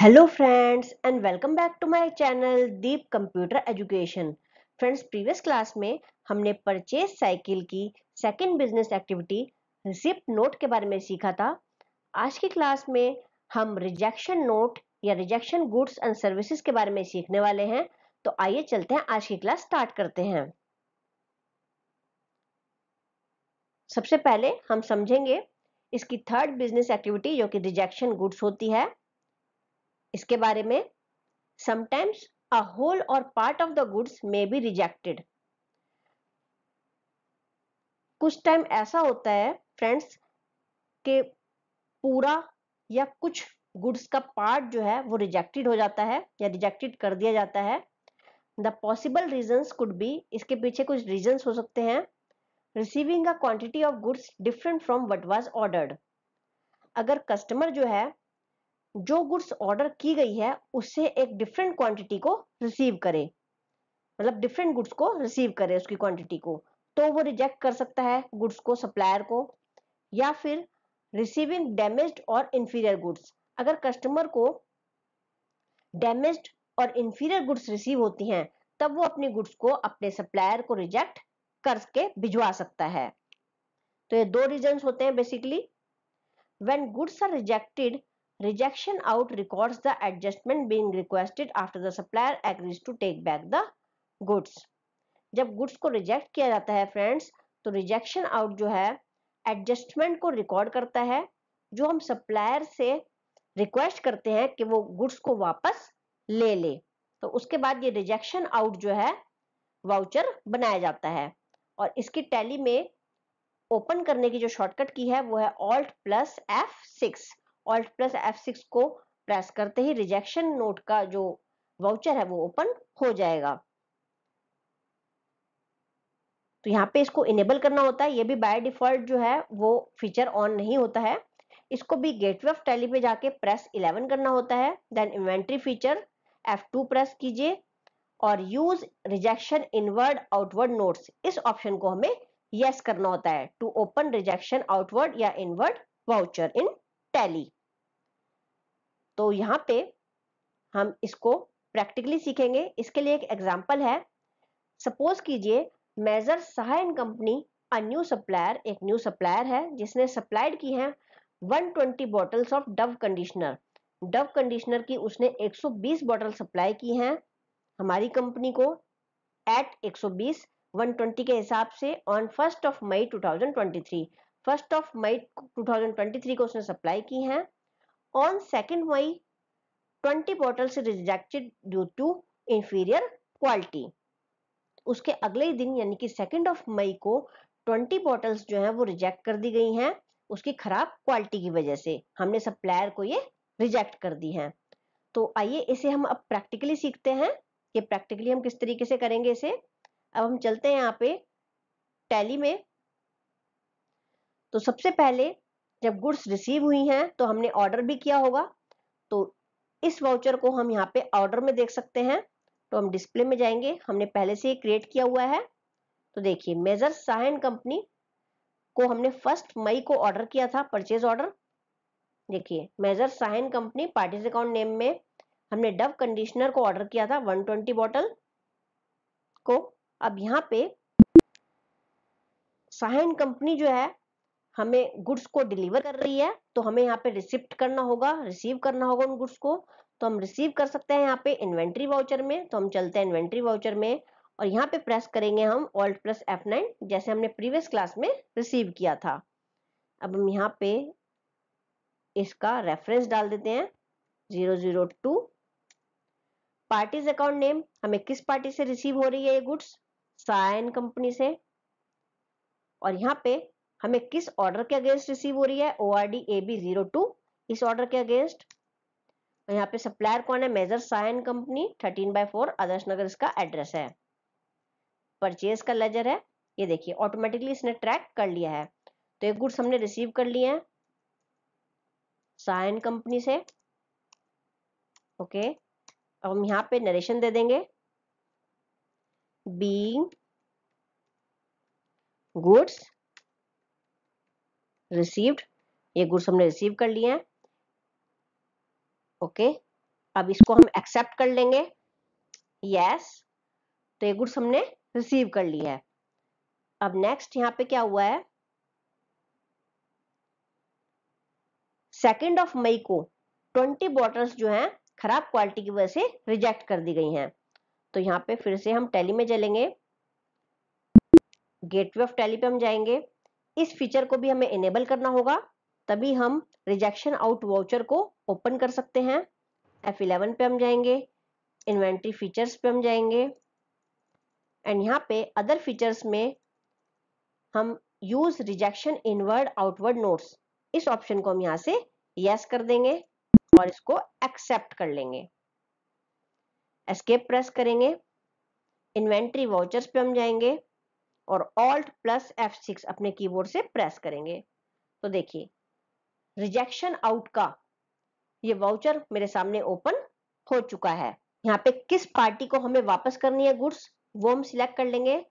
Hello friends and welcome back to my channel Deep computer education friends previous class में हमने purchase cycle की second business activity receipt note के बारे में सीखा था आज की क्लास में हम रिजेक्शन नोट या रिजेक्शन गुड्स एंड सर्विसेज के बारे में सीखने वाले हैं तो आइए चलते हैं आज की क्लास स्टार्ट करते हैं सबसे पहले हम समझेंगे इसकी थर्ड बिजनेस एक्टिविटी जो कि रिजेक्शन गुड्स होती है इसके बारे में sometimes a whole or part of the goods may be rejected कुछ टाइम ऐसा होता है फ्रेंड्स के पूरा या कुछ गुड्स का पार्ट जो है वो रिजेक्टेड हो जाता है या रिजेक्टेड कर दिया जाता है the possible reason could be इसके पीछे कुछ रीजन हो सकते हैं receiving a quantity of goods different from what was ordered अगर कस्टमर जो है जो गुड्स ऑर्डर की गई है उससे एक डिफरेंट क्वांटिटी को रिसीव करे मतलब डिफरेंट गुड्स को रिसीव करे उसकी क्वांटिटी को तो वो रिजेक्ट कर सकता है गुड्स को सप्लायर को या फिर रिसीविंग डैमेज और इंफीरियर गुड्स अगर कस्टमर को डैमेज और इंफीरियर गुड्स रिसीव होती हैं तब वो अपनी गुड्स को अपने सप्लायर को रिजेक्ट करके भिजवा सकता है तो ये दो रीजन होते हैं basically when goods are rejected Rejection out records the adjustment being requested after the supplier agrees to take back the goods. जब गुड्स को रिजेक्ट किया जाता है फ्रेंड्स तो रिजेक्शन आउट जो है एडजस्टमेंट को रिकॉर्ड करता है जो हम सप्लायर से रिक्वेस्ट करते हैं कि वो गुड्स को वापस ले ले तो उसके बाद ये रिजेक्शन आउट जो है वाउचर बनाया जाता है और इसकी टैली में ओपन करने की जो शॉर्टकट की है वो है alt plus F six alt plus F six को प्रेस करते ही रिजेक्शन नोट का जो वाउचर है वो ओपन हो जाएगा तो यहाँ पे इसको इनेबल करना होता है ये भी बाय डिफॉल्ट जो है वो फीचर ऑन नहीं होता है इसको भी गेटवे ऑफ टैली पे जाके प्रेस 11 करना होता है then inventory feature F2 press कीजिए और use rejection inward outward notes इस ऑप्शन को हमें यस yes करना होता है टू ओपन रिजेक्शन आउटवर्ड या इनवर्ड वाउचर इन टैली तो यहाँ पे हम इसको प्रैक्टिकली सीखेंगे इसके लिए एक एग्जाम्पल है सपोज कीजिए major Sahay company a new supplier एक न्यू सप्लायर है जिसने सप्लाइड की है 120 bottles of Dove conditioner Dove conditioner की उसने 120 बॉटल सप्लाई की हैं हमारी कंपनी को एट 120 120 के हिसाब से on first of May 2023 first of May 2023 को उसने सप्लाई की हैं On 2nd May, 20 bottles rejected due to inferior quality. उसके अगले ही दिन यानी कि सेकेंड ऑफ मई को 20 बॉटल्स जो है वो रिजेक्ट कर दी गई हैं उसकी खराब क्वालिटी की वजह से हमने सप्लायर को ये रिजेक्ट कर दी है तो आइए इसे हम अब प्रैक्टिकली सीखते हैं कि प्रैक्टिकली हम किस तरीके से करेंगे इसे अब हम चलते हैं यहाँ पे टैली में तो सबसे पहले जब गुड्स रिसीव हुई हैं तो हमने ऑर्डर भी किया होगा तो इस वाउचर को हम यहाँ पे ऑर्डर में देख सकते हैं तो हम डिस्प्ले में जाएंगे हमने पहले से ही क्रिएट किया हुआ है तो देखिए मेजर साहन कंपनी को हमने फर्स्ट मई को ऑर्डर किया था परचेज ऑर्डर देखिए major Sahan company party's account name में हमने डव कंडीशनर को ऑर्डर किया था 120 बॉटल को अब यहाँ पे साहन कंपनी जो है हमें गुड्स को डिलीवर कर रही है तो हमें यहाँ पे रिसिप्ट करना होगा रिसीव करना होगा उन गुड्स को तो हम रिसीव कर सकते हैं यहाँ पे इन्वेंट्री वाउचर में तो हम चलते हैं इन्वेंट्री वाउचर में और यहाँ पे प्रेस करेंगे हम ऑल्ट प्लस एफ नाइन जैसे हमने प्रीवियस क्लास में रिसीव किया था अब हम यहाँ पे इसका रेफरेंस डाल देते हैं zero zero two party's account name हमें किस पार्टी से रिसीव हो रही है ये गुड्स साइन कंपनी से और यहाँ पे हमें किस ऑर्डर के अगेंस्ट रिसीव हो रही है O R D A B zero two इस ऑर्डर के अगेंस्ट यहाँ पे सप्लायर कौन है major Sain company thirteen by four Adarsh Nagar इसका एड्रेस है परचेज का लेजर है ये देखिए ऑटोमेटिकली इसने ट्रैक कर लिया है तो एक गुड्स हमने रिसीव कर लिए हैं साइन कंपनी से ओके अब हम यहाँ पे नरेशन दे देंगे बीइंग गुड्स रिसीव्ड ये गुड्स हमने रिसीव कर लिए हैं ओके अब इसको हम एक्सेप्ट कर लेंगे यस तो ये गुड्स हमने रिसीव कर लिया है अब नेक्स्ट यहाँ पे क्या हुआ है सेकेंड ऑफ मई को ट्वेंटी बॉटल्स जो हैं खराब क्वालिटी की वजह से रिजेक्ट कर दी गई हैं तो यहाँ पे फिर से हम टैली में चलेंगे गेटवे ऑफ टैली पे हम जाएंगे इस फीचर को भी हमें इनेबल करना होगा तभी हम रिजेक्शन आउट वाउचर को ओपन कर सकते हैं F11 पे हम जाएंगे इन्वेंट्री फीचर्स पे हम जाएंगे एंड यहाँ पे अदर फीचर्स में हम use rejection inward outward notes इस ऑप्शन को हम यहाँ से यस कर देंगे और इसको एक्सेप्ट कर लेंगे एस्केप प्रेस करेंगे इन्वेंट्री वाउचर्स पे हम जाएंगे और ऑल्ट प्लस एफ सिक्स अपने कीबोर्ड से प्रेस करेंगे तो देखिए रिजेक्शन आउट का ये वाउचर मेरे सामने ओपन हो चुका है यहाँ पे किस पार्टी को हमें वापस करनी है गुड्स वो हम सिलेक्ट कर लेंगे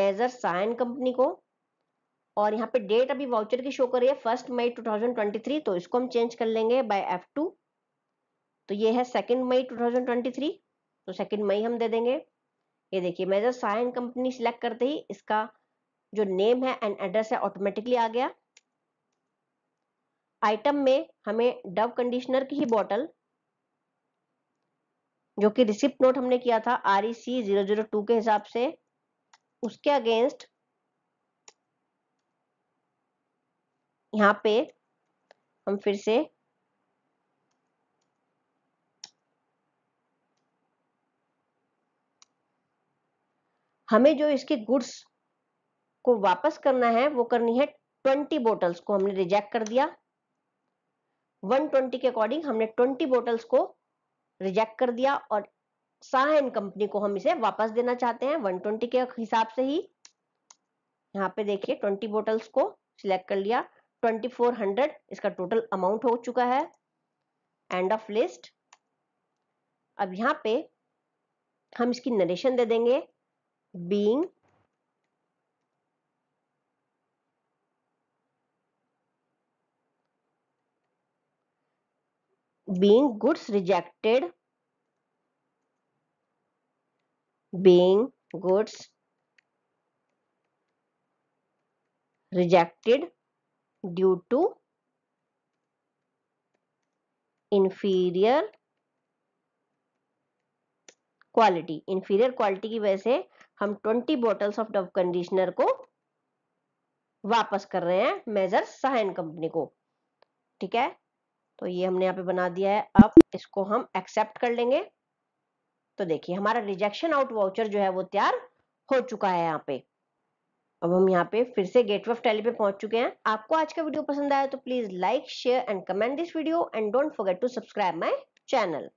मेजर साइन कंपनी को और यहाँ पे डेट अभी वाउचर की शो कर रही है फर्स्ट मई 2023 तो इसको हम चेंज कर लेंगे बाय टू तो ये है सेकेंड मई 2023 तो सेकेंड मई हम दे देंगे ये देखिए मैं जब साइन कंपनी सिलेक्ट करते ही इसका जो नेम है एंड एड्रेस है ऑटोमेटिकली आ गया आइटम में हमें डव कंडीशनर की ही बॉटल जो कि रिसिप्ट नोट हमने किया था R E e C zero zero two के हिसाब से उसके अगेंस्ट यहाँ पे हम फिर से हमें जो इसके गुड्स को वापस करना है वो करनी है ट्वेंटी बोटल्स को हमने रिजेक्ट कर दिया 120 के अकॉर्डिंग हमने 20 बोटल्स को रिजेक्ट कर दिया और शाह कंपनी को हम इसे वापस देना चाहते हैं 120 के हिसाब से ही यहाँ पे देखिए 20 बोटल्स को सिलेक्ट कर लिया 2400 इसका टोटल अमाउंट हो चुका है एंड ऑफ लिस्ट अब यहाँ पे हम इसकी नरेशन दे देंगे being being goods rejected being goods rejected due to inferior quality inferior quality की वजह से हम 20 बॉटल्स ऑफ डव कंडीशनर को वापस कर रहे हैं मेजर सहायन कंपनी को ठीक है तो ये हमने यहाँ पे बना दिया है अब इसको हम एक्सेप्ट कर लेंगे तो देखिए हमारा रिजेक्शन आउट वाउचर जो है वो तैयार हो चुका है यहाँ पे अब हम यहाँ पे फिर से गेटवे ऑफ टैली पे पहुंच चुके हैं आपको आज का वीडियो पसंद आया तो please like share and comment this video and don't forget to subscribe my channel